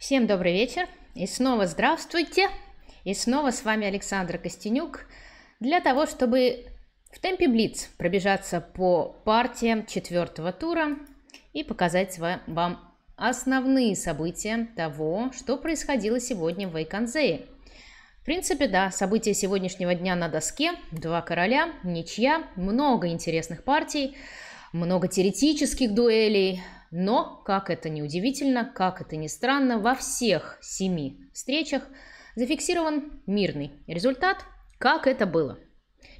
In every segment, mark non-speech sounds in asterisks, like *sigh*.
Всем добрый вечер и снова здравствуйте. И снова с вами Александра Костенюк для того, чтобы в темпе Блиц пробежаться по партиям четвертого тура и показать вам основные события того, что происходило сегодня в Вайконзее. В принципе, да, события сегодняшнего дня на доске, два короля, ничья, много интересных партий, много теоретических дуэлей, но, как это ни удивительно, как это ни странно, во всех семи встречах зафиксирован мирный результат. Как это было?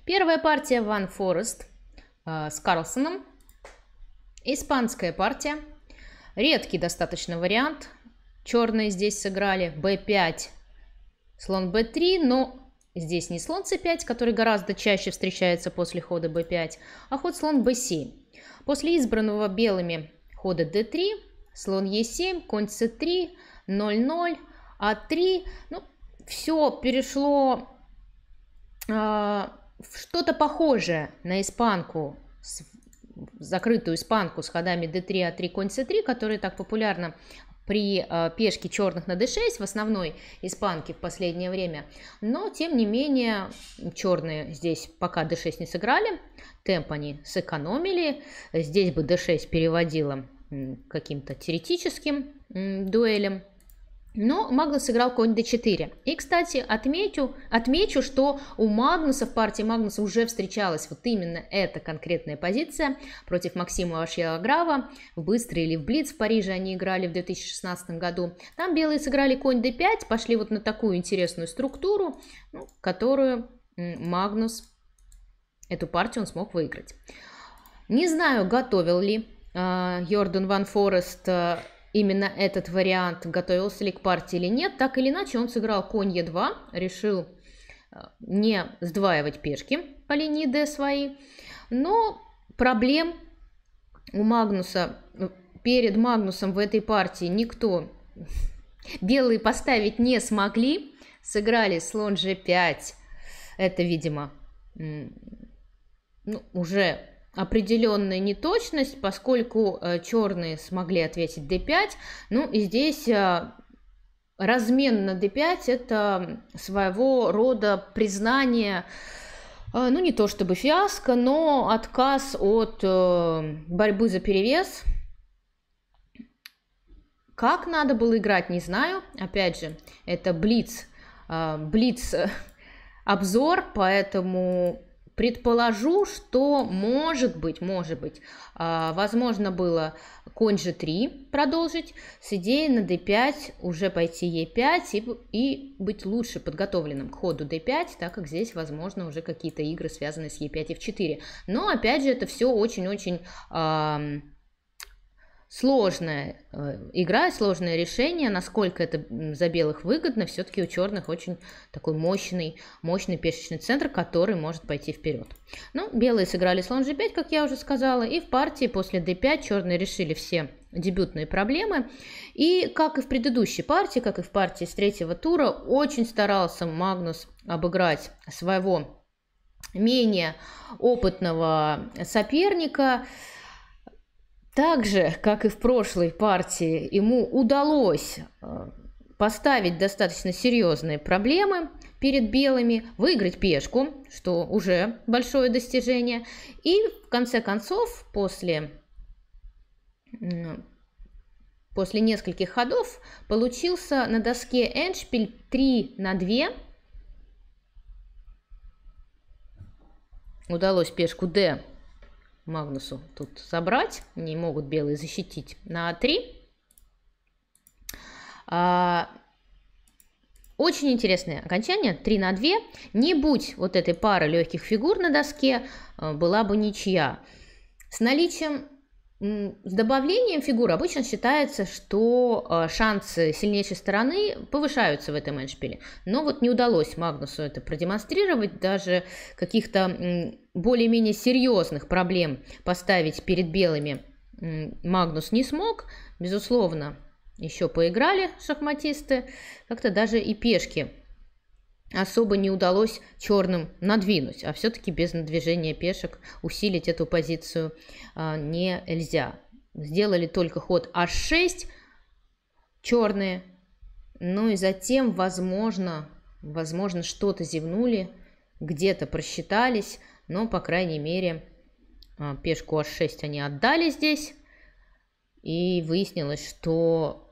Первая партия Ван Форест э, с Карлсоном. Испанская партия. Редкий достаточно вариант. Черные здесь сыграли. b5, слон b3, но здесь не слон c5, который гораздо чаще встречается после хода b5, а ход слон b7. После избранного белыми Хода d3, слон e7, конь c3, 0-0, а3. Ну, все перешло э, в что-то похожее на испанку, с, закрытую испанку с ходами d3, а3, конь c3, которые так популярно при э, пешке черных на d6 в основной испанке в последнее время. Но, тем не менее, черные здесь пока d6 не сыграли, темп они сэкономили. Здесь бы d6 переводила каким-то теоретическим дуэлем. Но Магнус сыграл конь d4. И, кстати, отмечу, отмечу, что у Магнуса в партии Магнуса уже встречалась вот именно эта конкретная позиция против Максима Вашьелограва. В быстрый или в блиц в Париже они играли в 2016 году. Там белые сыграли конь d5, пошли вот на такую интересную структуру, ну, которую Магнус, эту партию он смог выиграть. Не знаю, готовил ли а, Йордан Ван Форест а, именно этот вариант, готовился ли к партии или нет. Так или иначе, он сыграл конь Е2, решил э, не сдваивать пешки по линии D свои. Но проблем у Магнуса, э, перед Магнусом в этой партии никто *laughs* белые поставить не смогли. Сыграли слон G5. Это, видимо, ну, уже определенная неточность, поскольку э, черные смогли ответить d5. Ну и здесь э, размен на d5 это своего рода признание, э, ну не то чтобы фиаско, но отказ от борьбы за перевес. Как надо было играть, не знаю. Опять же, это блиц, блиц *laughs* обзор, поэтому Предположу, что может быть, может быть, а, возможно было конь g3 продолжить, с идеей на d5 уже пойти e5 и, и быть лучше подготовленным к ходу d5, так как здесь, возможно, уже какие-то игры связаны с e5 и f4. Но, опять же, это все очень-очень сложная э, игра, сложное решение, насколько это за белых выгодно, все-таки у черных очень такой мощный, мощный пешечный центр, который может пойти вперед. Ну, белые сыграли слон g5, как я уже сказала, и в партии после d5 черные решили все дебютные проблемы. И как и в предыдущей партии, как и в партии с третьего тура, очень старался Магнус обыграть своего менее опытного соперника. Так же, как и в прошлой партии, ему удалось э, поставить достаточно серьезные проблемы перед белыми, выиграть пешку, что уже большое достижение, и в конце концов, после, после нескольких ходов, получился на доске эндшпиль 3 на 2, удалось пешку d Магнусу тут забрать. Не могут белые защитить на А3. А, очень интересное окончание, 3 на 2. Не будь вот этой пары легких фигур на доске, а, была бы ничья. С наличием с добавлением фигур обычно считается, что а, шансы сильнейшей стороны повышаются в этом эндшпиле. Но вот не удалось Магнусу это продемонстрировать, даже каких-то более-менее серьезных проблем поставить перед белыми Магнус не смог. Безусловно, еще поиграли шахматисты, как-то даже и пешки особо не удалось черным надвинуть, а все-таки без надвижения пешек усилить эту позицию а, нельзя. Сделали только ход А6 черные, ну и затем, возможно, возможно что-то зевнули, где-то просчитались, но, по крайней мере, а, пешку А6 они отдали здесь, и выяснилось, что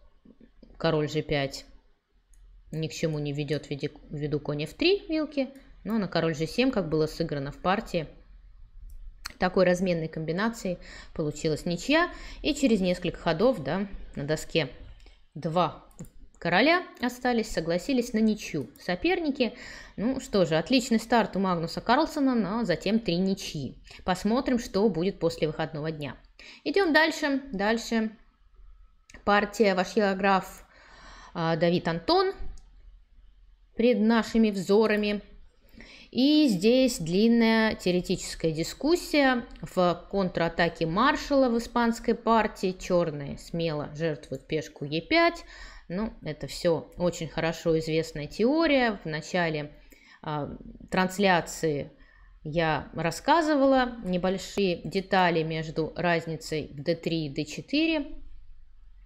король G5 ни к чему не ведет ввиду коня в 3 вилки, но на король g7, как было сыграно в партии, такой разменной комбинации получилась ничья. И через несколько ходов да, на доске два короля остались, согласились на ничью соперники. Ну что же, отличный старт у Магнуса Карлсона, но затем три ничьи. Посмотрим, что будет после выходного дня. Идем дальше. Дальше партия ваш граф а, Давид Антон пред нашими взорами. И здесь длинная теоретическая дискуссия в контратаке маршала в испанской партии. Черные смело жертвуют пешку Е5. Ну, это все очень хорошо известная теория. В начале э, трансляции я рассказывала небольшие детали между разницей в D3 и D4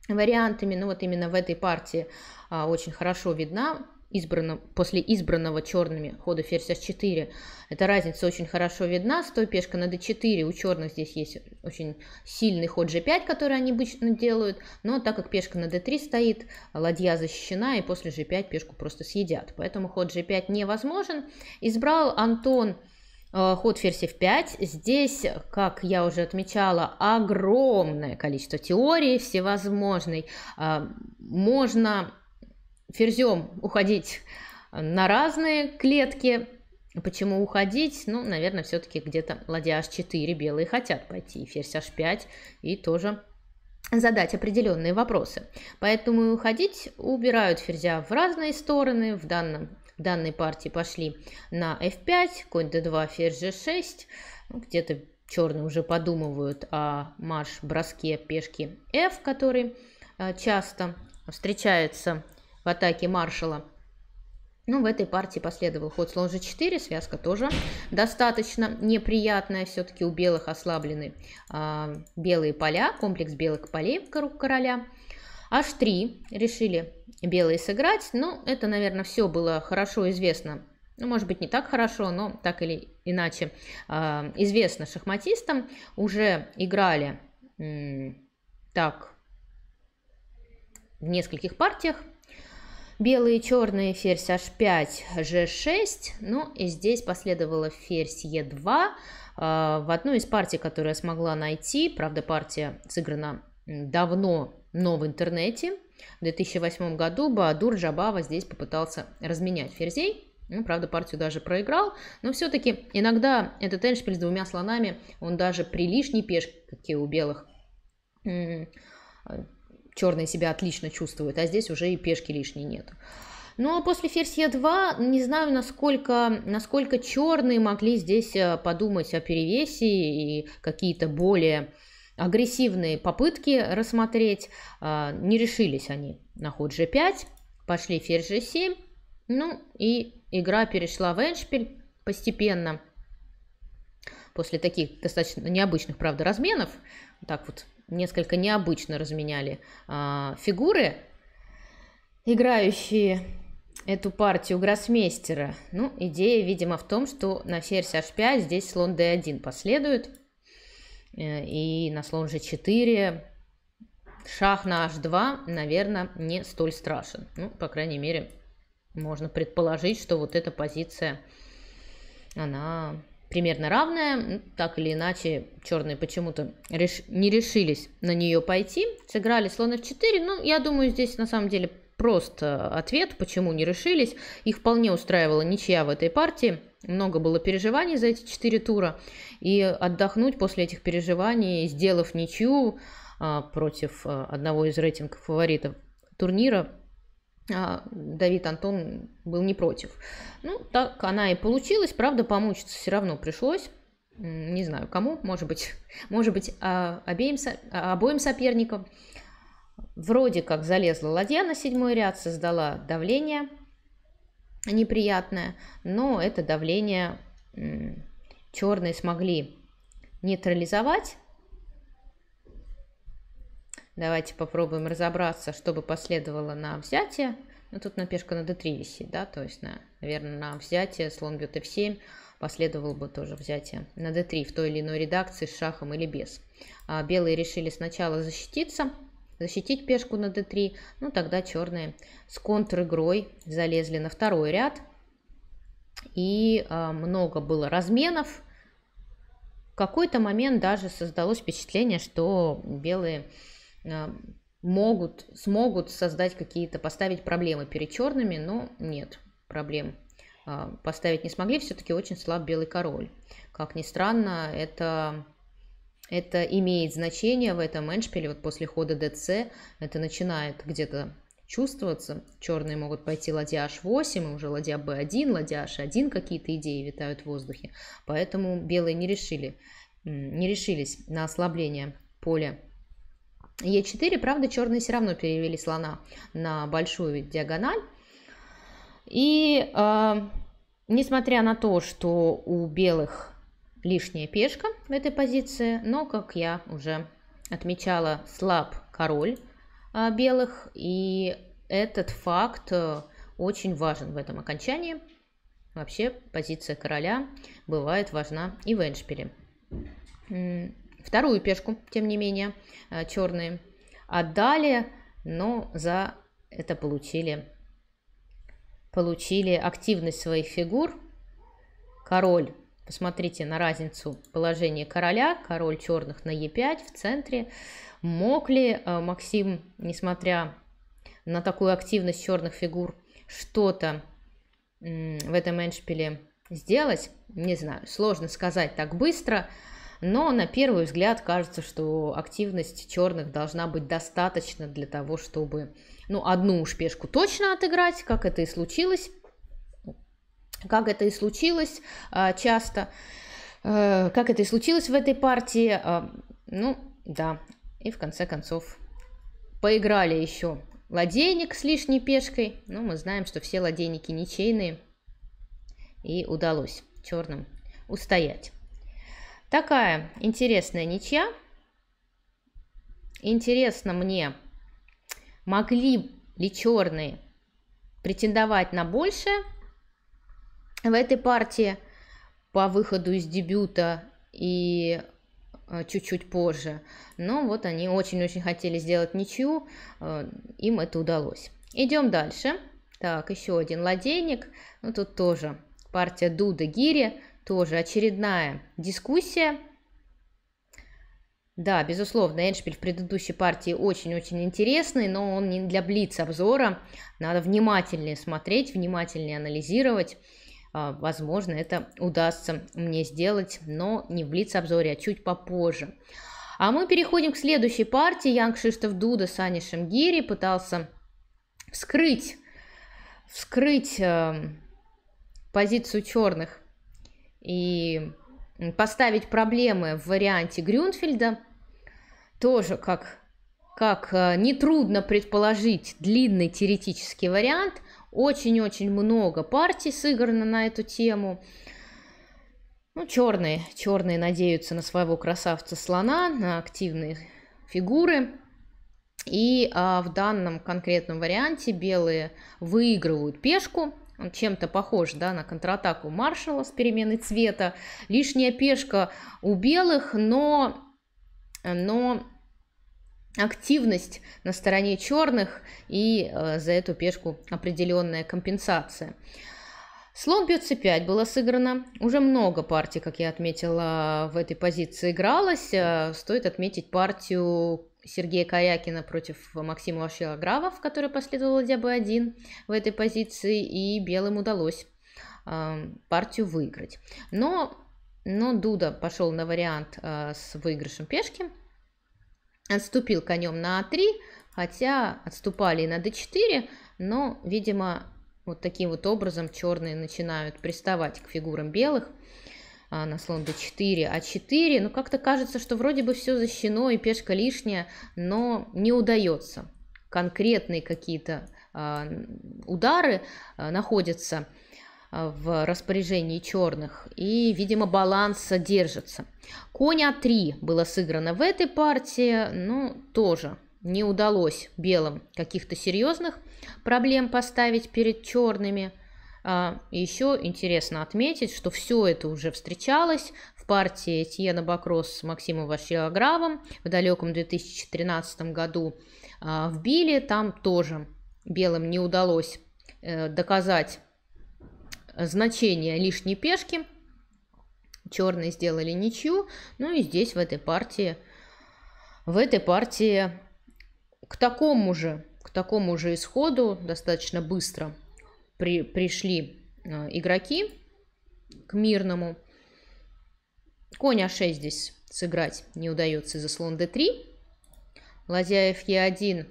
вариантами. Ну вот именно в этой партии а, очень хорошо видна избранном, после избранного черными хода ферзь h4. Эта разница очень хорошо видна. Стой пешка на d4. У черных здесь есть очень сильный ход g5, который они обычно делают. Но так как пешка на d3 стоит, ладья защищена, и после g5 пешку просто съедят. Поэтому ход g5 невозможен. Избрал Антон э, ход ферзь f5. Здесь, как я уже отмечала, огромное количество теорий всевозможной. Э, можно ферзем уходить на разные клетки. Почему уходить? Ну, наверное, все-таки где-то ладья h4 белые хотят пойти, ферзь h5 и тоже задать определенные вопросы. Поэтому и уходить убирают ферзя в разные стороны. В, данном, в данной партии пошли на f5, конь d2, ферзь g6. Ну, где-то черные уже подумывают о марш-броске пешки f, который э, часто встречается в атаке маршала. Ну, в этой партии последовал ход слон g4, связка тоже достаточно неприятная, все-таки у белых ослаблены э, белые поля, комплекс белых полей вокруг короля. h3 решили белые сыграть, но ну, это, наверное, все было хорошо известно ну, может быть, не так хорошо, но так или иначе э, известно шахматистам, уже играли э, так в нескольких партиях. Белые и черные ферзь h5, g6. Ну и здесь последовала ферзь e2. А, в одну из партий, которую я смогла найти, правда партия сыграна давно, но в интернете, в 2008 году Баадур Джабава здесь попытался разменять ферзей. Ну, правда, партию даже проиграл, но все-таки иногда этот эндшпиль с двумя слонами, он даже при лишней пешке как и у белых черные себя отлично чувствуют, а здесь уже и пешки лишней нету. Ну а после ферзь Е2 не знаю, насколько, насколько черные могли здесь э, подумать о перевесе и какие-то более агрессивные попытки рассмотреть. А, не решились они на ход G5, пошли ферзь G7, ну и игра перешла в эншпиль постепенно. После таких достаточно необычных, правда, разменов, так вот несколько необычно разменяли э, фигуры, играющие эту партию гроссмейстера. Ну, идея, видимо, в том, что на ферзь h5 здесь слон d1 последует, э, и на слон g4 шах на h2, наверное, не столь страшен. Ну, по крайней мере, можно предположить, что вот эта позиция, она примерно равная, так или иначе черные почему-то реш... не решились на нее пойти, сыграли слон f4, ну, я думаю, здесь на самом деле просто ответ, почему не решились, их вполне устраивала ничья в этой партии, много было переживаний за эти четыре тура, и отдохнуть после этих переживаний, сделав ничью а, против а, одного из рейтинг фаворитов турнира, а, Давид Антон был не против. Ну, так она и получилась. Правда, помучиться все равно пришлось. Не знаю, кому, может быть, *laughs* может быть а, обеим, а, обоим соперникам. Вроде как залезла ладья на седьмой ряд, создала давление неприятное, но это давление черные смогли нейтрализовать Давайте попробуем разобраться, что бы последовало на взятие. Ну, тут на пешка на d3 висит, да, то есть, на, наверное, на взятие слон бьет f7 последовало бы тоже взятие на d3 в той или иной редакции с шахом или без. А белые решили сначала защититься, защитить пешку на d3, ну тогда черные с контр-игрой залезли на второй ряд. И а, много было разменов. В какой-то момент даже создалось впечатление, что белые а, могут, смогут создать какие-то, поставить проблемы перед черными, но нет проблем а, поставить не смогли, все-таки очень слаб белый король. Как ни странно, это, это имеет значение в этом эндшпиле, вот после хода ДЦ это начинает где-то чувствоваться. Черные могут пойти ладья h8, и уже ладья b1, ладья h1, какие-то идеи витают в воздухе. Поэтому белые не решили, не решились на ослабление поля Е4, правда, черные все равно перевели слона на большую диагональ. И э, несмотря на то, что у белых лишняя пешка в этой позиции, но, как я уже отмечала, слаб король э, белых, и этот факт э, очень важен в этом окончании. Вообще позиция короля бывает важна и в эндшпиле вторую пешку, тем не менее, э, черные отдали, но за это получили, получили активность своих фигур. Король, посмотрите на разницу положения короля, король черных на Е5 в центре. Мог ли э, Максим, несмотря на такую активность черных фигур, что-то в этом эндшпиле сделать? Не знаю, сложно сказать так быстро но на первый взгляд кажется, что активность черных должна быть достаточно для того, чтобы ну, одну уж пешку точно отыграть, как это и случилось, как это и случилось а, часто, э, как это и случилось в этой партии, а, ну, да, и в конце концов поиграли еще ладейник с лишней пешкой, но ну, мы знаем, что все ладейники ничейные, и удалось черным устоять. Такая интересная ничья. Интересно мне, могли ли черные претендовать на большее в этой партии по выходу из дебюта и э, чуть-чуть позже. Но вот они очень-очень хотели сделать ничью, э, им это удалось. Идем дальше. Так, еще один ладейник. Ну, тут тоже партия Дуда Гири тоже очередная дискуссия. Да, безусловно, Эншпиль в предыдущей партии очень-очень интересный, но он не для блиц-обзора. Надо внимательнее смотреть, внимательнее анализировать. А, возможно, это удастся мне сделать, но не в блиц-обзоре, а чуть попозже. А мы переходим к следующей партии. Ян Кшиштов Дуда с Ани Шамгири пытался вскрыть, вскрыть э, позицию черных и поставить проблемы в варианте Грюнфельда, тоже как, как э, нетрудно предположить длинный теоретический вариант, очень-очень много партий сыграно на эту тему. Ну, черные, черные надеются на своего красавца слона, на активные фигуры. И а, в данном конкретном варианте белые выигрывают пешку, он чем-то похож да, на контратаку маршала с переменой цвета. Лишняя пешка у белых, но, но активность на стороне черных и э, за эту пешку определенная компенсация. Слон бьет c5 было сыграно. Уже много партий, как я отметила, в этой позиции игралось. Э, стоит отметить партию Сергея Корякина против Максима Вашилограва, в которой последовало дябы-1 в этой позиции, и белым удалось э, партию выиграть. Но, но Дуда пошел на вариант э, с выигрышем пешки, отступил конем на А3, хотя отступали и на d4, но, видимо, вот таким вот образом черные начинают приставать к фигурам белых – а, на слон d4, а4. Ну, как-то кажется, что вроде бы все защищено и пешка лишняя, но не удается. Конкретные какие-то а, удары а, находятся в распоряжении черных. И, видимо, баланс содержится. Конь А3 было сыграно в этой партии. Ну, тоже не удалось белым каких-то серьезных проблем поставить перед черными. А, Еще интересно отметить, что все это уже встречалось в партии Тьена Бакрос с Максимом Вашилогравом в далеком 2013 году а, в Биле. Там тоже белым не удалось э, доказать значение лишней пешки. Черные сделали ничью. Ну и здесь в этой партии, в этой партии к такому же, к такому же исходу достаточно быстро при, пришли э, игроки к мирному. Конь А6 здесь сыграть не удается из за слон d3. Ладья Е1.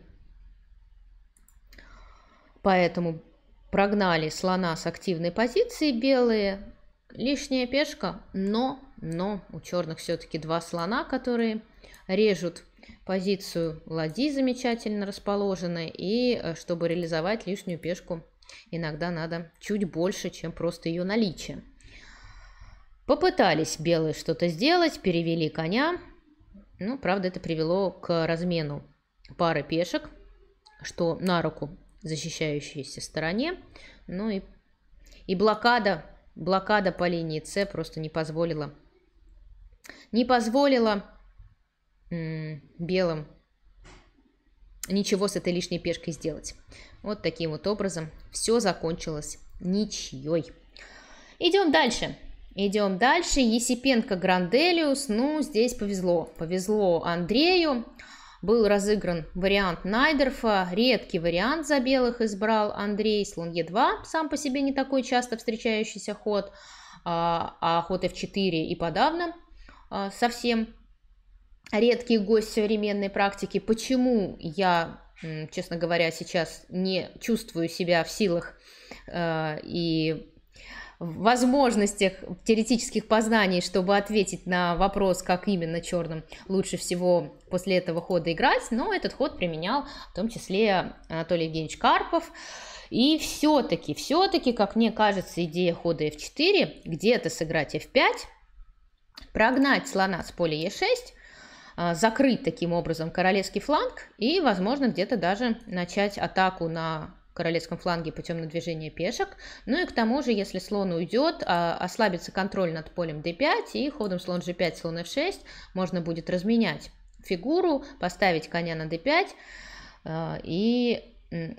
Поэтому прогнали слона с активной позиции белые. Лишняя пешка, но, но у черных все-таки два слона, которые режут позицию ладьи замечательно расположены. И э, чтобы реализовать лишнюю пешку Иногда надо чуть больше, чем просто ее наличие. Попытались белые что-то сделать, перевели коня. Ну, правда, это привело к размену пары пешек, что на руку защищающейся стороне. Ну и, и блокада, блокада по линии С просто не позволила, не позволила м -м, белым ничего с этой лишней пешкой сделать. Вот таким вот образом все закончилось ничьей. Идем дальше. Идем дальше. Есипенко Гранделиус. Ну, здесь повезло. Повезло Андрею. Был разыгран вариант Найдерфа. Редкий вариант за белых избрал Андрей. Слон Е2. Сам по себе не такой часто встречающийся ход. А, а ход F4 и подавно а, совсем редкий гость современной практики. Почему я честно говоря, сейчас не чувствую себя в силах э, и возможностях теоретических познаний, чтобы ответить на вопрос, как именно черным лучше всего после этого хода играть, но этот ход применял в том числе Анатолий Евгеньевич Карпов. И все-таки, все-таки, как мне кажется, идея хода f4, где-то сыграть f5, прогнать слона с поля e6, а, закрыть таким образом королевский фланг и, возможно, где-то даже начать атаку на королевском фланге путем надвижения пешек. Ну и к тому же, если слон уйдет, а, ослабится контроль над полем d5 и ходом слон g5, слон f6 можно будет разменять фигуру, поставить коня на d5 а, и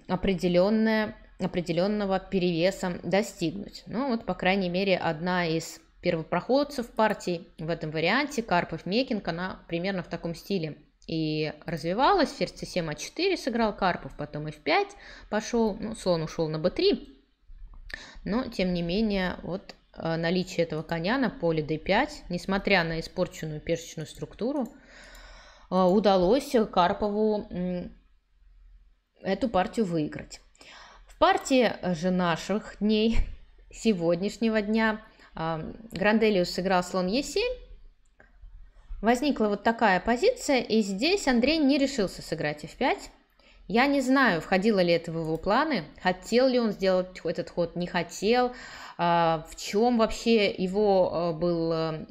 определенное, определенного перевеса достигнуть. Ну вот, по крайней мере, одна из первопроходцев партий В этом варианте Карпов Мекинг, она примерно в таком стиле и развивалась. Ферзь c7, а4 сыграл Карпов, потом f5 пошел, ну, слон ушел на b3. Но, тем не менее, вот э, наличие этого коня на поле d5, несмотря на испорченную персичную структуру, э, удалось Карпову эту партию выиграть. В партии же наших дней, *laughs* сегодняшнего дня, Гранделиус сыграл слон Е7, возникла вот такая позиция, и здесь Андрей не решился сыграть f5. Я не знаю, входило ли это в его планы, хотел ли он сделать этот ход, не хотел, а, в чем вообще его а, был, а,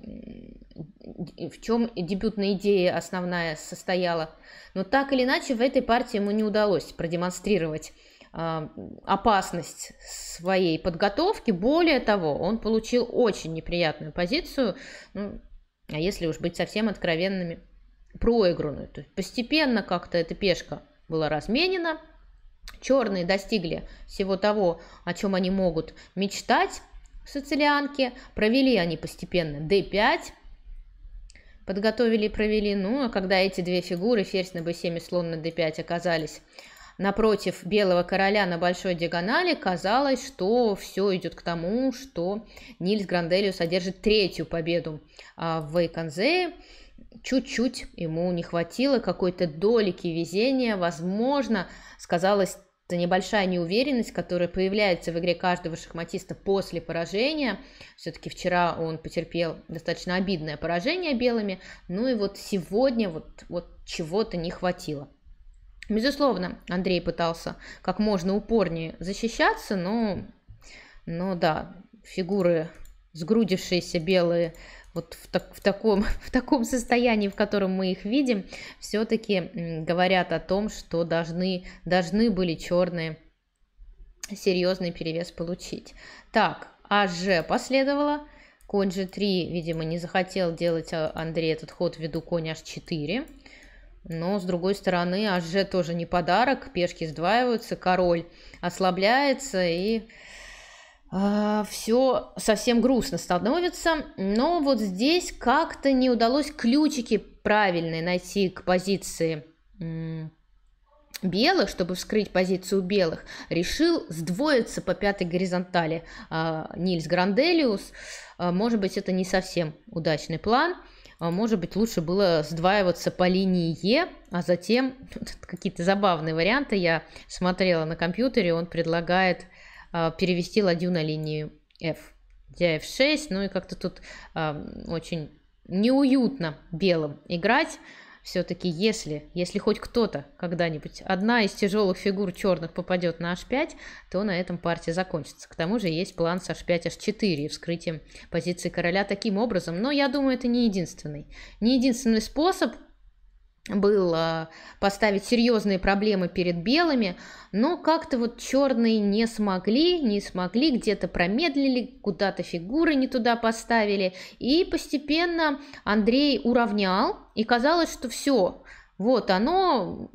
в чем дебютная идея основная состояла. Но так или иначе в этой партии ему не удалось продемонстрировать а, опасность своей подготовки. Более того, он получил очень неприятную позицию, ну, а если уж быть совсем откровенными, проигранную. То есть постепенно как-то эта пешка была разменена, черные достигли всего того, о чем они могут мечтать в провели они постепенно d5, подготовили и провели, ну, а когда эти две фигуры, ферзь на b7 и слон на d5 оказались напротив белого короля на большой диагонали, казалось, что все идет к тому, что Нильс Гранделиус одержит третью победу а, в Вейконзее. Чуть-чуть ему не хватило какой-то долики везения, возможно, сказалась это небольшая неуверенность, которая появляется в игре каждого шахматиста после поражения. Все-таки вчера он потерпел достаточно обидное поражение белыми. Ну и вот сегодня вот, вот чего-то не хватило. Безусловно, Андрей пытался как можно упорнее защищаться, но, но да, фигуры, сгрудившиеся белые, вот в, так, в, таком, *laughs* в таком состоянии, в котором мы их видим, все-таки говорят о том, что должны, должны были черные серьезный перевес получить. Так, АЖ последовало. Конь G3, видимо, не захотел делать а, Андрей этот ход ввиду конь H4. Но, с другой стороны, АЖ тоже не подарок, пешки сдваиваются, король ослабляется, и э, а, все совсем грустно становится. Но вот здесь как-то не удалось ключики правильные найти к позиции белых, чтобы вскрыть позицию белых, решил сдвоиться по пятой горизонтали э, Нильс Гранделиус. Э, а, может быть, это не совсем удачный план – а, может быть, лучше было сдваиваться по линии Е, а затем *laughs* какие-то забавные варианты я смотрела на компьютере, он предлагает а, перевести ладью на линию F. Я F6, ну и как-то тут а, очень неуютно белым играть. Все-таки если, если хоть кто-то когда-нибудь, одна из тяжелых фигур черных попадет на h5, то на этом партия закончится. К тому же есть план с h5, h4 и вскрытием позиции короля таким образом. Но я думаю, это не единственный. Не единственный способ был поставить серьезные проблемы перед белыми, но как-то вот черные не смогли, не смогли, где-то промедлили, куда-то фигуры не туда поставили, и постепенно Андрей уравнял, и казалось, что все, вот оно,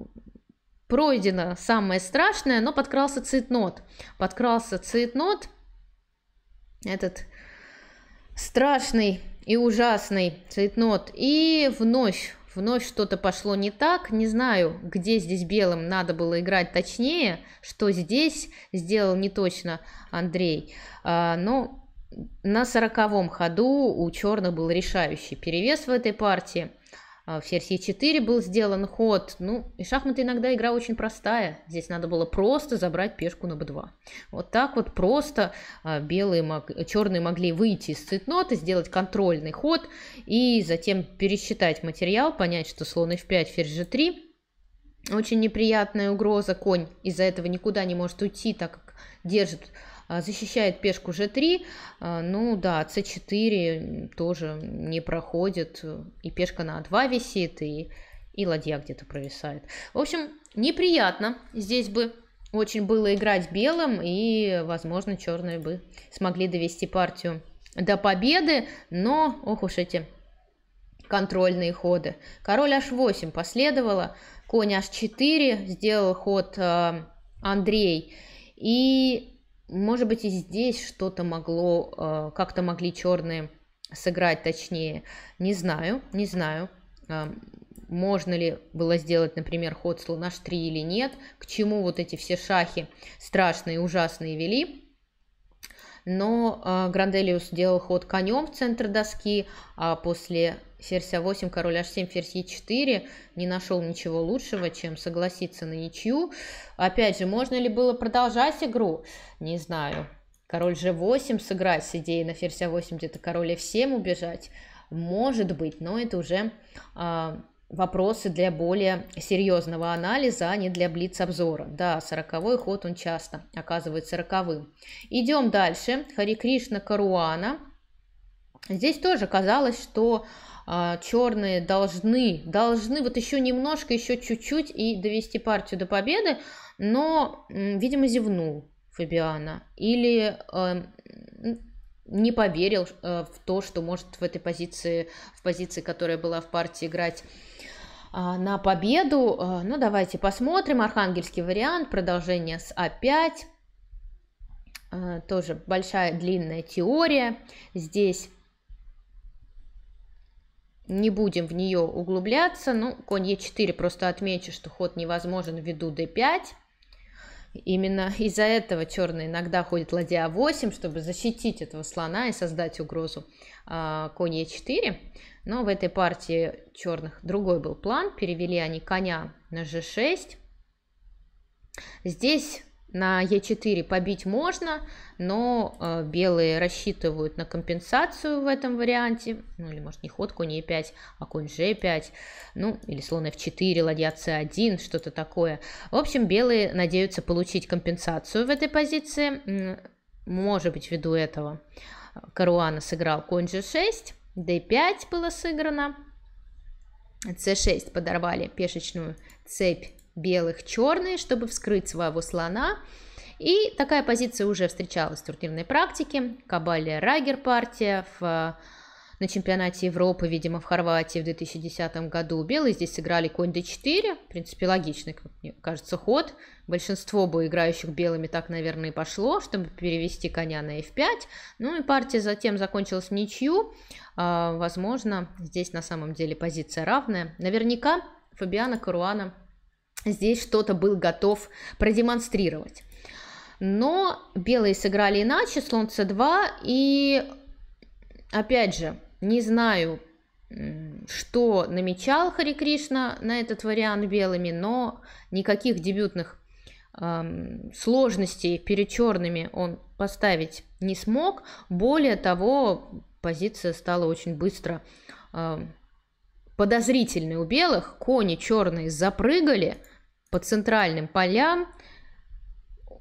пройдено самое страшное, но подкрался цитнот, подкрался цитнот, этот страшный и ужасный цитнот, и вновь Вновь что-то пошло не так, не знаю, где здесь белым надо было играть точнее, что здесь сделал не точно Андрей. А, но на сороковом ходу у черных был решающий перевес в этой партии – а, в серии 4 был сделан ход. Ну, и шахматы иногда игра очень простая. Здесь надо было просто забрать пешку на b2. Вот так вот просто а, белые, мог... черные могли выйти из цветноты, сделать контрольный ход и затем пересчитать материал, понять, что слон f5, ферзь g3. Очень неприятная угроза, конь из-за этого никуда не может уйти, так как держит, а, защищает пешку g3, а, ну да, c4 тоже не проходит, и пешка на a2 висит, и, и ладья где-то провисает. В общем, неприятно здесь бы очень было играть белым, и, возможно, черные бы смогли довести партию до победы, но, ох уж эти контрольные ходы. Король h8 последовало, конь h4, сделал ход э, Андрей, и, может быть, и здесь что-то могло, э, как-то могли черные сыграть точнее. Не знаю, не знаю, э, можно ли было сделать, например, ход слона h3 или нет, к чему вот эти все шахи страшные, ужасные вели. Но э, Гранделиус делал ход конем в центр доски, а после ферзь а8, король h7, ферзь е 4 Не нашел ничего лучшего, чем согласиться на ничью. Опять же, можно ли было продолжать игру? Не знаю. Король g8 сыграть с идеей на ферзь а8, где-то король f7 убежать. Может быть, но это уже а, вопросы для более серьезного анализа, а не для блиц-обзора. Да, сороковой ход он часто оказывается роковым. Идем дальше. Хари Кришна Каруана. Здесь тоже казалось, что а, черные должны, должны вот еще немножко, еще чуть-чуть и довести партию до победы, но, видимо, зевнул Фабиана или эм, не поверил э, в то, что может в этой позиции, в позиции, которая была в партии, играть а, на победу. Э, ну, давайте посмотрим. Архангельский вариант, продолжение с А5. Э, тоже большая длинная теория. Здесь не будем в нее углубляться. Ну, конь Е4 просто отмечу, что ход невозможен ввиду d5. Именно из-за этого черные иногда ходят ладья А8, чтобы защитить этого слона и создать угрозу э, конь Е4. Но в этой партии черных другой был план. Перевели они коня на G6. Здесь на Е4 побить можно, но э, белые рассчитывают на компенсацию в этом варианте. Ну или может не ход конь Е5, а конь Ж5. Ну или слон F4, ладья c 1 что-то такое. В общем, белые надеются получить компенсацию в этой позиции. Может быть ввиду этого э, Каруана сыграл конь G6, D5 было сыграно. C6 подорвали пешечную цепь белых черные, чтобы вскрыть своего слона. И такая позиция уже встречалась в турнирной практике. Кабалия Рагер партия в, на чемпионате Европы, видимо, в Хорватии в 2010 году. Белые здесь сыграли конь d4. В принципе, логичный, как мне кажется, ход. Большинство бы играющих белыми так, наверное, и пошло, чтобы перевести коня на f5. Ну и партия затем закончилась в ничью. А, возможно, здесь на самом деле позиция равная. Наверняка Фабиана Каруана здесь что-то был готов продемонстрировать. Но белые сыграли иначе, слон солнце 2, и опять же, не знаю, что намечал Хари Кришна на этот вариант белыми, но никаких дебютных эм, сложностей перед черными он поставить не смог. Более того, позиция стала очень быстро эм, подозрительной у белых. Кони черные запрыгали – по центральным полям,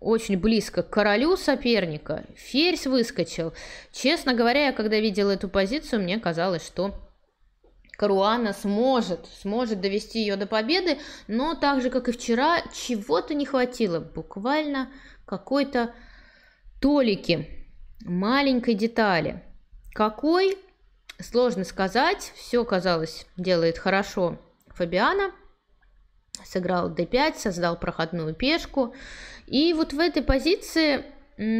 очень близко к королю соперника. Ферзь выскочил. Честно говоря, я когда видела эту позицию, мне казалось, что Каруана сможет, сможет довести ее до победы, но так же, как и вчера, чего-то не хватило, буквально какой-то толики, маленькой детали. Какой? Сложно сказать, все, казалось, делает хорошо Фабиана – сыграл d5, создал проходную пешку. И вот в этой позиции,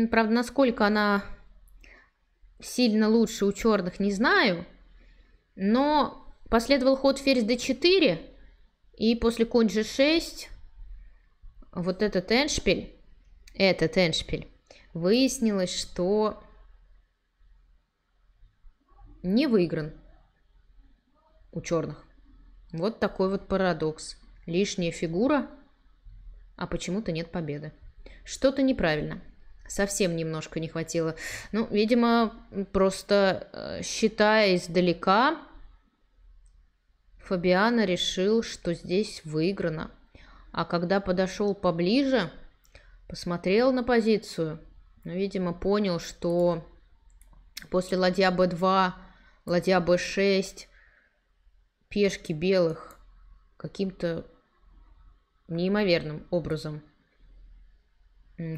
правда, насколько она сильно лучше у черных, не знаю, но последовал ход ферзь d4, и после конь g6 вот этот эншпиль, этот эншпиль, выяснилось, что не выигран у черных. Вот такой вот парадокс. Лишняя фигура? А почему-то нет победы. Что-то неправильно. Совсем немножко не хватило. Ну, видимо, просто э, считая издалека, Фабиана решил, что здесь выиграно. А когда подошел поближе, посмотрел на позицию, ну, видимо, понял, что после ладья b2, ладья b6, пешки белых каким-то неимоверным образом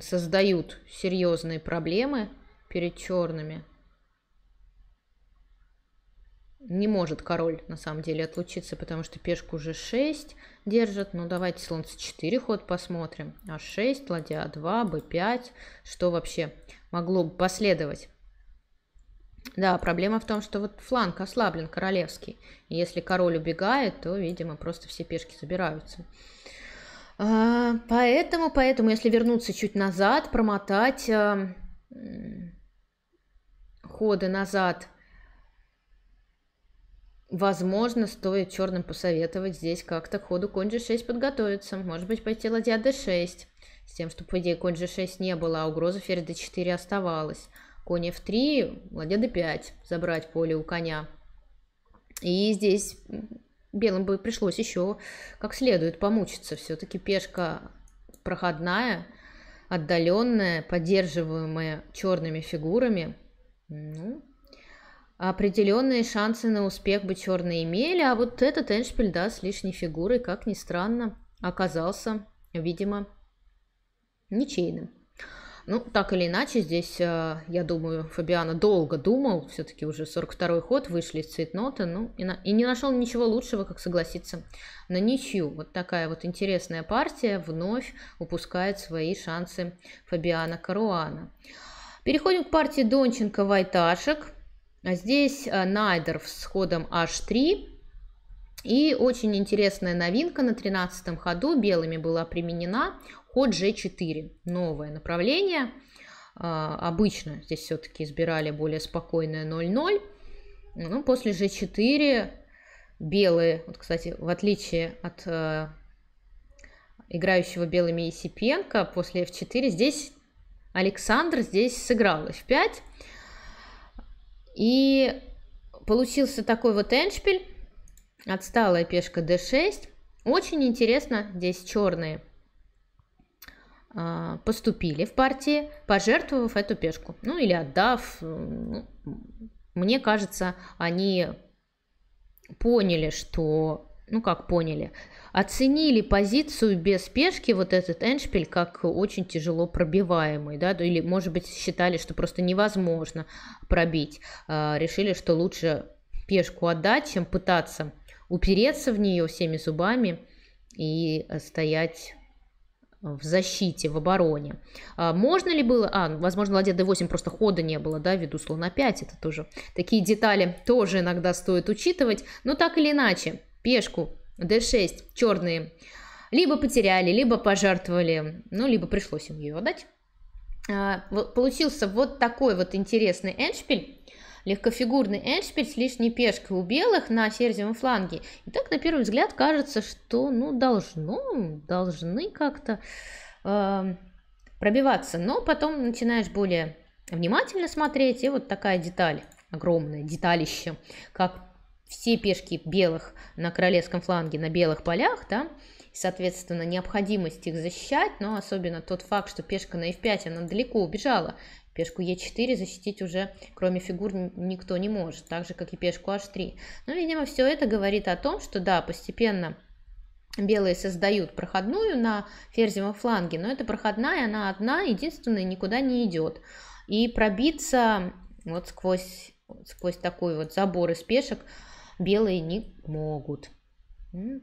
создают серьезные проблемы перед черными. Не может король, на самом деле, отлучиться, потому что пешку уже 6 держит. Ну, давайте слон с 4 ход посмотрим. А6, ладья А2, Б5. Что вообще могло бы последовать? Да, проблема в том, что вот фланг ослаблен королевский. И если король убегает, то, видимо, просто все пешки собираются. А, поэтому, поэтому, если вернуться чуть назад, промотать эм, ходы назад, возможно, стоит черным посоветовать здесь как-то к ходу конь g6 подготовиться. Может быть, пойти ладья d6, с тем, чтобы по идее, конь g6 не было, а угроза ферзь d4 оставалась. Конь f3, ладья d5, забрать поле у коня. И здесь белым бы пришлось еще как следует помучиться. Все-таки пешка проходная, отдаленная, поддерживаемая черными фигурами. Ну, определенные шансы на успех бы черные имели, а вот этот Эншпиль, да, с лишней фигурой, как ни странно, оказался, видимо, ничейным. Ну, так или иначе, здесь, а, я думаю, Фабиано долго думал, все-таки уже 42-й ход, вышли из цветнота, ну, и, на... и не нашел ничего лучшего, как согласиться на ничью. Вот такая вот интересная партия вновь упускает свои шансы Фабиана Каруана. Переходим к партии Донченко-Вайташек. А здесь а, Найдер с ходом h3. И очень интересная новинка на 13 ходу белыми была применена. Ход G4, новое направление. А, обычно здесь все-таки избирали более спокойное 0-0. Ну, после G4 белые, вот, кстати, в отличие от э, играющего белыми Есипенко, после F4 здесь Александр здесь сыграл F5. И получился такой вот эншпиль. Отсталая пешка D6. Очень интересно, здесь черные а, поступили в партии, пожертвовав эту пешку, ну или отдав. Ну, мне кажется, они поняли, что, ну как поняли, оценили позицию без пешки вот этот эншпиль как очень тяжело пробиваемый, да, или, может быть, считали, что просто невозможно пробить, а, решили, что лучше пешку отдать, чем пытаться упереться в нее всеми зубами и стоять в защите, в обороне. А можно ли было... А, возможно, ладья d8 просто хода не было, да, ввиду слона 5. Это тоже... Такие детали тоже иногда стоит учитывать. Но так или иначе, пешку d6 черные либо потеряли, либо пожертвовали, ну, либо пришлось им ее отдать. А, получился вот такой вот интересный эндшпиль. Легкофигурный Эншпиль с лишней пешкой у белых на серзевом фланге. И так на первый взгляд кажется, что ну должно, должны как-то э, пробиваться. Но потом начинаешь более внимательно смотреть, и вот такая деталь, огромное деталище, как все пешки белых на королевском фланге на белых полях, да, соответственно, необходимость их защищать, но особенно тот факт, что пешка на f5, она далеко убежала, Пешку Е4 защитить уже, кроме фигур, никто не может, так же, как и пешку H3. Но, ну, видимо, все это говорит о том, что, да, постепенно белые создают проходную на ферзевом фланге, но эта проходная, она одна, единственная, никуда не идет. И пробиться вот сквозь, сквозь такой вот забор из пешек белые не могут.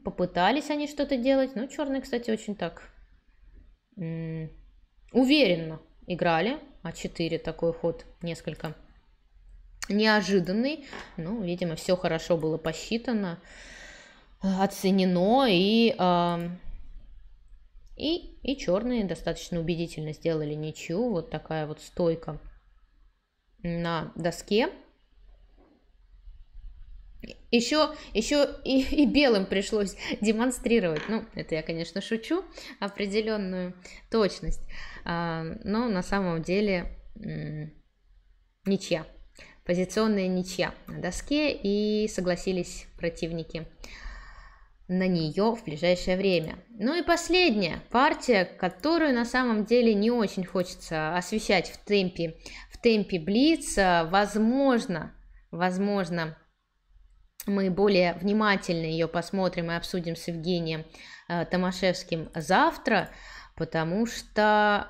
Попытались они что-то делать, но черные, кстати, очень так уверенно играли. А4 такой ход несколько неожиданный. Ну, видимо, все хорошо было посчитано, оценено и... Э, и, и черные достаточно убедительно сделали ничью. Вот такая вот стойка на доске. Еще, еще и, и белым пришлось демонстрировать. Ну, это я, конечно, шучу определенную точность. А, но на самом деле ничья. Позиционная ничья на доске. И согласились противники на нее в ближайшее время. Ну и последняя партия, которую на самом деле не очень хочется освещать в темпе, в темпе блица. Возможно, возможно, мы более внимательно ее посмотрим и обсудим с Евгением э, Томашевским завтра, потому что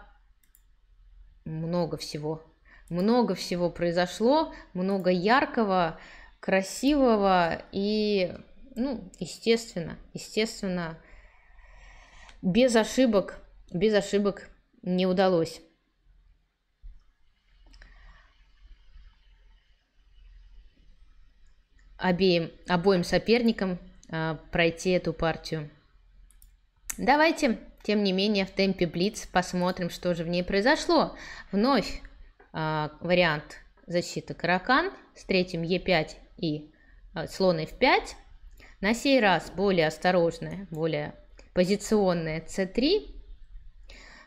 много всего, много всего произошло, много яркого, красивого и, ну, естественно, естественно, без ошибок, без ошибок не удалось обеим, обоим соперникам а, пройти эту партию. Давайте, тем не менее, в темпе Блиц посмотрим, что же в ней произошло. Вновь а, вариант защиты Каракан с третьим Е5 и а, слон F5. На сей раз более осторожная, более позиционная c3.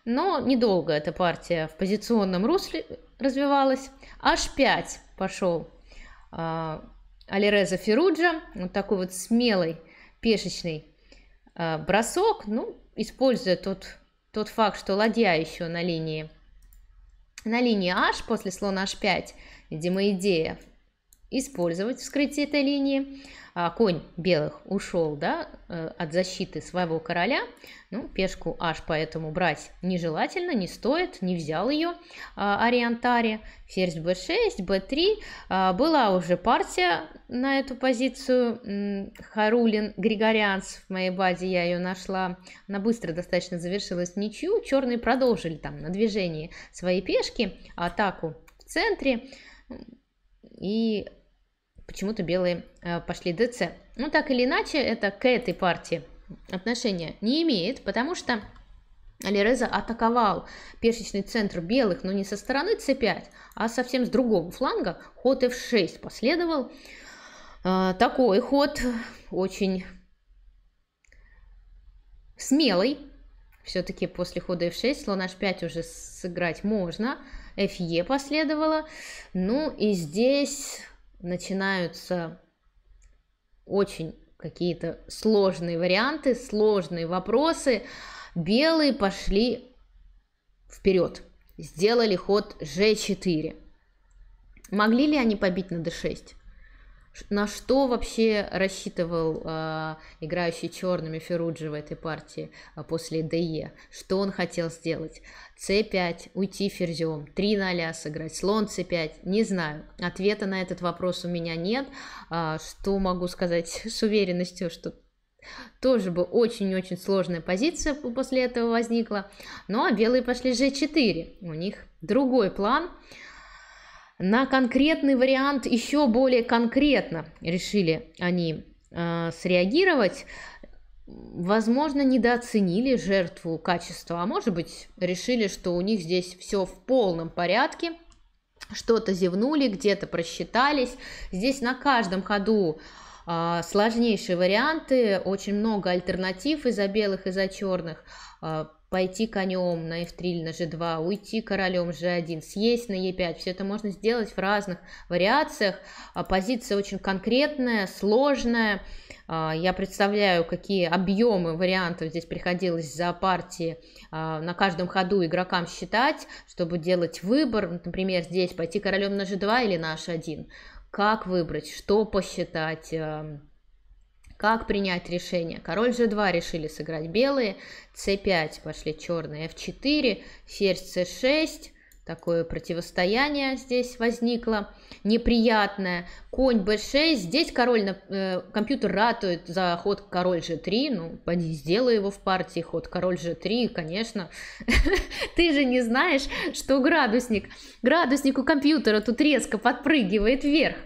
Но недолго эта партия в позиционном русле развивалась. h5 пошел а, Алиреза Феруджа. Вот такой вот смелый пешечный а, бросок. Ну, используя тот, тот факт, что ладья еще на линии, на линии H после слона H5, видимо, идея использовать вскрытие этой линии. А, конь белых ушел да, э, от защиты своего короля, ну, пешку аж поэтому брать нежелательно, не стоит, не взял ее а, Ариантари. Ферзь b6, b3, а, была уже партия на эту позицию Харулин Григорианс, в моей базе я ее нашла, она быстро достаточно завершилась ничью, черные продолжили там на движении свои пешки, атаку в центре, и почему-то белые э, пошли ДЦ. Ну, так или иначе, это к этой партии отношения не имеет, потому что Алиреза атаковал персичный центр белых, но не со стороны c5, а совсем с другого фланга. Ход f6 последовал. Э, такой ход очень смелый. Все-таки после хода f6 слон h5 уже сыграть можно. fe последовало. Ну и здесь начинаются очень какие-то сложные варианты, сложные вопросы. Белые пошли вперед, сделали ход g4. Могли ли они побить на d6? на что вообще рассчитывал э, играющий черными Феруджи в этой партии э, после ДЕ? Что он хотел сделать? С5, уйти ферзем, 3 0 сыграть, слон С5, не знаю. Ответа на этот вопрос у меня нет. Э, что могу сказать *laughs* с уверенностью, что тоже бы очень-очень сложная позиция после этого возникла. Ну а белые пошли g4, у них другой план. Э, на конкретный вариант еще более конкретно решили они э, среагировать. Возможно, недооценили жертву качества, а может быть, решили, что у них здесь все в полном порядке, что-то зевнули, где-то просчитались. Здесь на каждом ходу э, сложнейшие варианты, очень много альтернатив из за белых, и за черных. Э, а, пойти конем на f3 или на g2, уйти королем g1, съесть на e5. Все это можно сделать в разных вариациях. А, позиция очень конкретная, сложная. А, я представляю, какие объемы вариантов здесь приходилось за партии а, на каждом ходу игрокам считать, чтобы делать выбор. Например, здесь пойти королем на g2 или на h1. Как выбрать, что посчитать, как принять решение? Король g2 решили сыграть белые, c5 пошли черные, f4, ферзь c6, такое противостояние здесь возникло неприятное. Конь b6, здесь король, на, э, компьютер ратует за ход король g3, ну, поди, сделай его в партии, ход король g3, конечно. *laughs* Ты же не знаешь, что градусник, градусник у компьютера тут резко подпрыгивает вверх.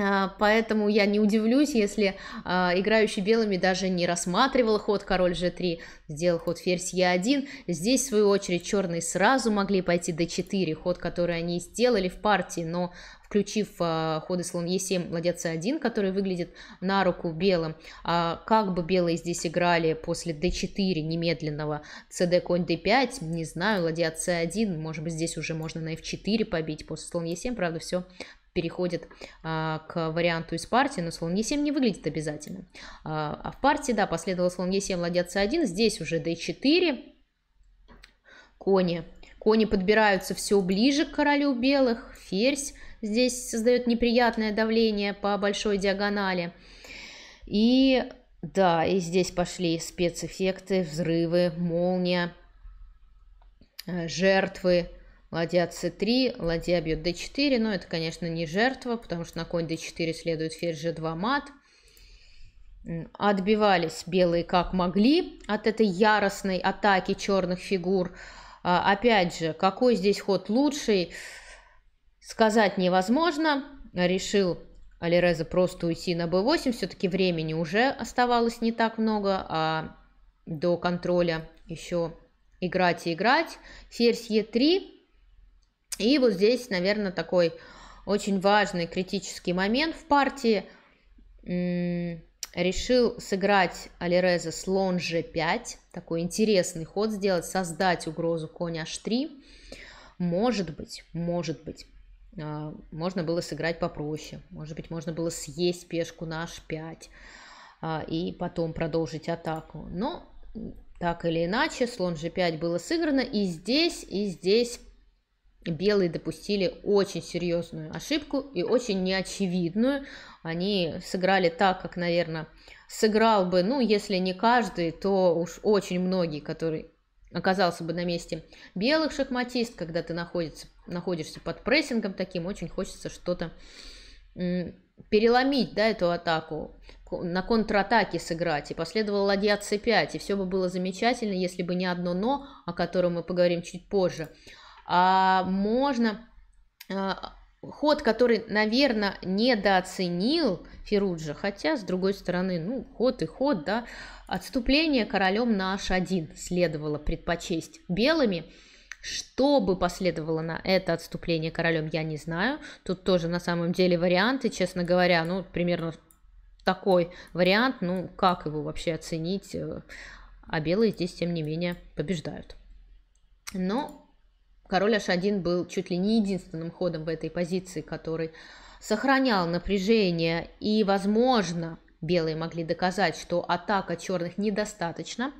А, поэтому я не удивлюсь, если э, играющий белыми даже не рассматривал ход король g3, сделал ход ферзь e1. Здесь, в свою очередь, черные сразу могли пойти d4, ход, который они сделали в партии, но включив э, ходы слон e7, ладья c1, который выглядит на руку белым. А как бы белые здесь играли после d4 немедленного, cd конь d5, не знаю, ладья c1, может быть, здесь уже можно на f4 побить после слон e7, правда, все переходит а, к варианту из партии, но слон Е7 не выглядит обязательно. А, а в партии, да, последовал слон Е7, ладья С1, здесь уже d4, кони. Кони подбираются все ближе к королю белых, ферзь здесь создает неприятное давление по большой диагонали. И да, и здесь пошли спецэффекты, взрывы, молния, э, жертвы, Ладья c3, ладья бьет d4, но это, конечно, не жертва, потому что на конь d4 следует ферзь g2 мат. Отбивались белые как могли от этой яростной атаки черных фигур. А, опять же, какой здесь ход лучший, сказать невозможно. Решил Алиреза просто уйти на b8. Все-таки времени уже оставалось не так много, а до контроля еще играть и играть. Ферзь e3. И вот здесь, наверное, такой очень важный критический момент в партии. Решил сыграть Алиреза слон g5. Такой интересный ход сделать, создать угрозу конь h3. Может быть, может быть, а, можно было сыграть попроще. Может быть, можно было съесть пешку на h5 а, и потом продолжить атаку. Но так или иначе, слон g5 было сыграно. И здесь, и здесь белые допустили очень серьезную ошибку и очень неочевидную. Они сыграли так, как, наверное, сыграл бы, ну, если не каждый, то уж очень многие, которые оказался бы на месте белых шахматист, когда ты находится, находишься под прессингом таким, очень хочется что-то переломить, да, эту атаку, на контратаке сыграть, и последовала ладья c5, и все бы было замечательно, если бы не одно «но», о котором мы поговорим чуть позже, а можно а, ход, который, наверное, недооценил Феруджа, хотя, с другой стороны, ну, ход и ход, да, отступление королем на h1 следовало предпочесть белыми, что бы последовало на это отступление королем, я не знаю. Тут тоже на самом деле варианты, честно говоря, ну, примерно такой вариант, ну, как его вообще оценить, а белые здесь, тем не менее, побеждают. Но Король h1 был чуть ли не единственным ходом в этой позиции, который сохранял напряжение, и, возможно, белые могли доказать, что атака черных недостаточно.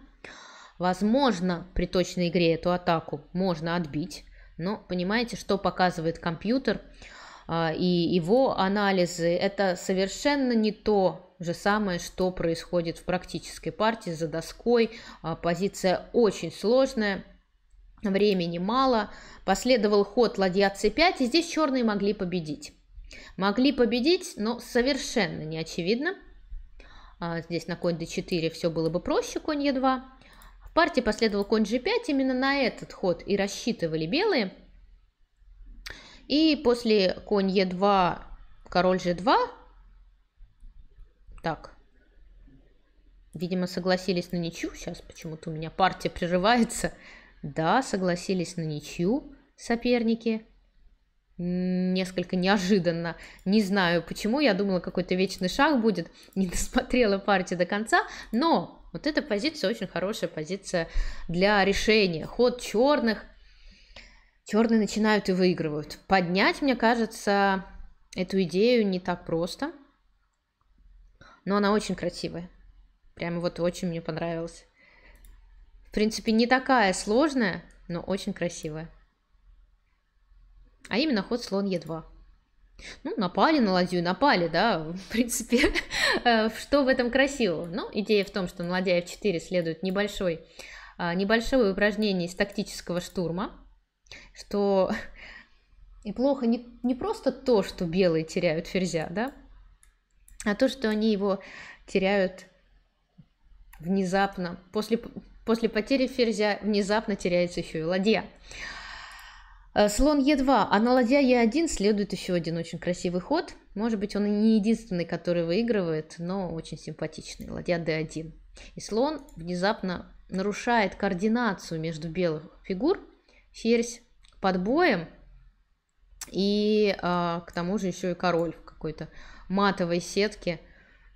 Возможно, при точной игре эту атаку можно отбить, но понимаете, что показывает компьютер а, и его анализы, это совершенно не то же самое, что происходит в практической партии за доской. А, позиция очень сложная, времени мало, последовал ход ладья c5, и здесь черные могли победить. Могли победить, но совершенно не очевидно. А, здесь на конь d4 все было бы проще, конь e2. В партии последовал конь g5, именно на этот ход и рассчитывали белые. И после конь e2, король g2. Так, видимо, согласились на ничью. Сейчас почему-то у меня партия прерывается. Да, согласились на ничью соперники. Несколько неожиданно. Не знаю почему, я думала, какой-то вечный шаг будет. *laughs* Не досмотрела партию до конца, но вот эта позиция очень хорошая позиция для решения. Ход черных. Черные начинают и выигрывают. Поднять, мне кажется, эту идею не так просто. Но она очень красивая. Прямо вот очень мне понравилась принципе, не такая сложная, но очень красивая. А именно ход слон Е2. Ну, напали на ладью, напали, да, в принципе, *laughs* э, что в этом красивого? Ну, идея в том, что на ладья F4 следует небольшой, а, небольшое упражнение из тактического штурма, что *laughs* и плохо не, не просто то, что белые теряют ферзя, да, а то, что они его теряют внезапно, после После потери ферзя внезапно теряется еще и ладья. Э, слон Е2, а на ладья Е1 следует еще один очень красивый ход. Может быть, он и не единственный, который выигрывает, но очень симпатичный. Ладья D1. И слон внезапно нарушает координацию между белых фигур. Ферзь под боем. И а, к тому же еще и король в какой-то матовой сетке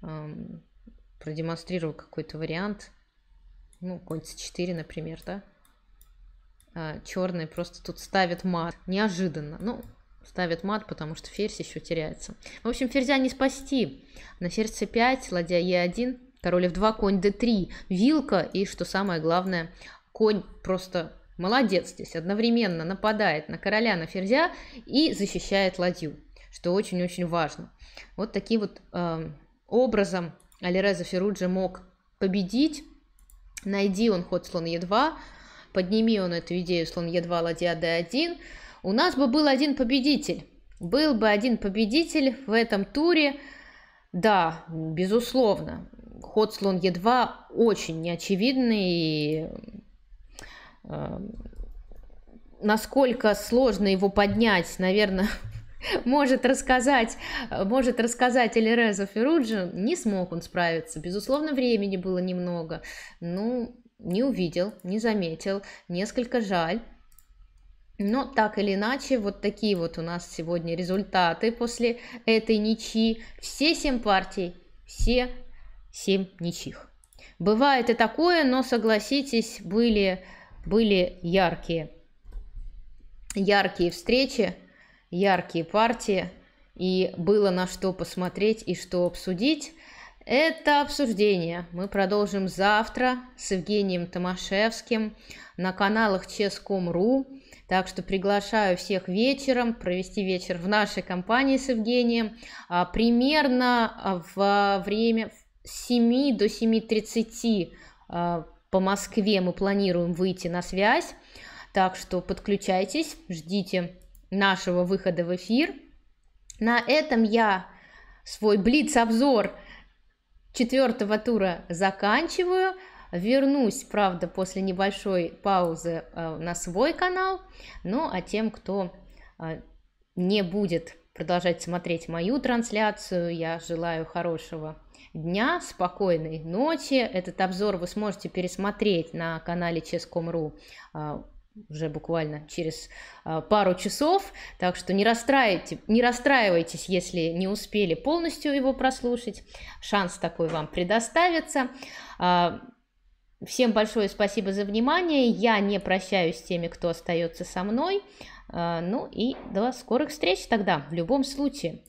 а, продемонстрировал какой-то вариант ну, конь нибудь С4, например, да? А, черные просто тут ставят мат. Неожиданно. Ну, ставят мат, потому что ферзь еще теряется. В общем, ферзя не спасти. На ферзь c5, ладья e1, король f2, конь d3, вилка и, что самое главное, конь просто молодец здесь, одновременно нападает на короля, на ферзя и защищает ладью, что очень-очень важно. Вот таким вот э, образом Алиреза Феруджи мог победить Найди он ход слон Е2, подними он эту идею слон Е2, ладья d1, у нас бы был один победитель. Был бы один победитель в этом туре, да, безусловно. Ход слон Е2 очень неочевидный. И, э, насколько сложно его поднять, наверное, *laughs* может рассказать, э, может рассказать Элиреза Феруджи, не смог он справиться. Безусловно, времени было немного. Ну, не увидел, не заметил, несколько жаль. Но так или иначе, вот такие вот у нас сегодня результаты после этой ничьи. Все семь партий, все семь ничьих. Бывает и такое, но согласитесь, были, были яркие, яркие встречи яркие партии, и было на что посмотреть и что обсудить. Это обсуждение мы продолжим завтра с Евгением Томашевским на каналах Ческом.ру. Так что приглашаю всех вечером провести вечер в нашей компании с Евгением. А, примерно а, в время с 7 до 7.30 а, по Москве мы планируем выйти на связь. Так что подключайтесь, ждите нашего выхода в эфир. На этом я свой блиц-обзор четвертого тура заканчиваю. Вернусь, правда, после небольшой паузы э, на свой канал. Ну, а тем, кто э, не будет продолжать смотреть мою трансляцию, я желаю хорошего дня, спокойной ночи. Этот обзор вы сможете пересмотреть на канале Ческом.ру уже буквально через а, пару часов, так что не, расстраивайте, не расстраивайтесь, если не успели полностью его прослушать, шанс такой вам предоставится. А, всем большое спасибо за внимание, я не прощаюсь с теми, кто остается со мной, а, ну и до скорых встреч тогда, в любом случае.